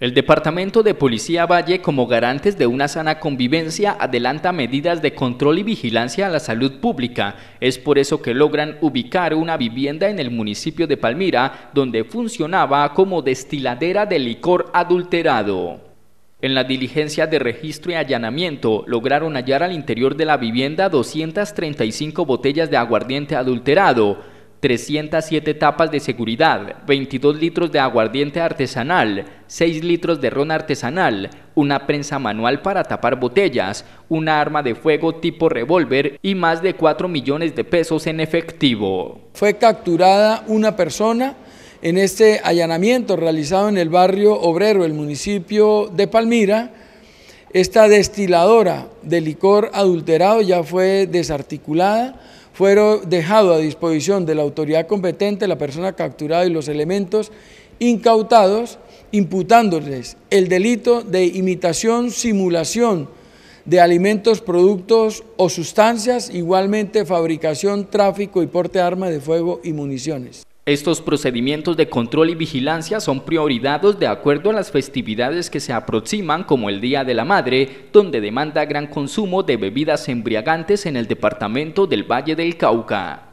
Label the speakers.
Speaker 1: El Departamento de Policía Valle, como garantes de una sana convivencia, adelanta medidas de control y vigilancia a la salud pública. Es por eso que logran ubicar una vivienda en el municipio de Palmira, donde funcionaba como destiladera de licor adulterado. En la diligencia de registro y allanamiento lograron hallar al interior de la vivienda 235 botellas de aguardiente adulterado, 307 tapas de seguridad, 22 litros de aguardiente artesanal, 6 litros de ron artesanal, una prensa manual para tapar botellas, una arma de fuego tipo revólver y más de 4 millones de pesos en efectivo. Fue
Speaker 2: capturada una persona en este allanamiento realizado en el barrio Obrero, el municipio de Palmira. Esta destiladora de licor adulterado ya fue desarticulada fueron dejados a disposición de la autoridad competente la persona capturada y los elementos incautados, imputándoles el delito de imitación, simulación de alimentos, productos o sustancias, igualmente fabricación, tráfico y porte de armas de fuego y municiones.
Speaker 1: Estos procedimientos de control y vigilancia son priorizados de acuerdo a las festividades que se aproximan como el Día de la Madre, donde demanda gran consumo de bebidas embriagantes en el departamento del Valle del Cauca.